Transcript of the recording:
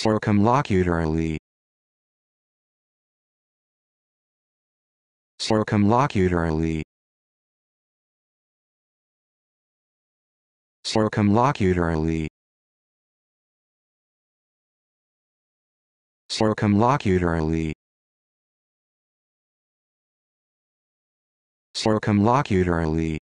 circumlocutorily circumlocutorily circumlocutorily circumlocutorily circumlocutorily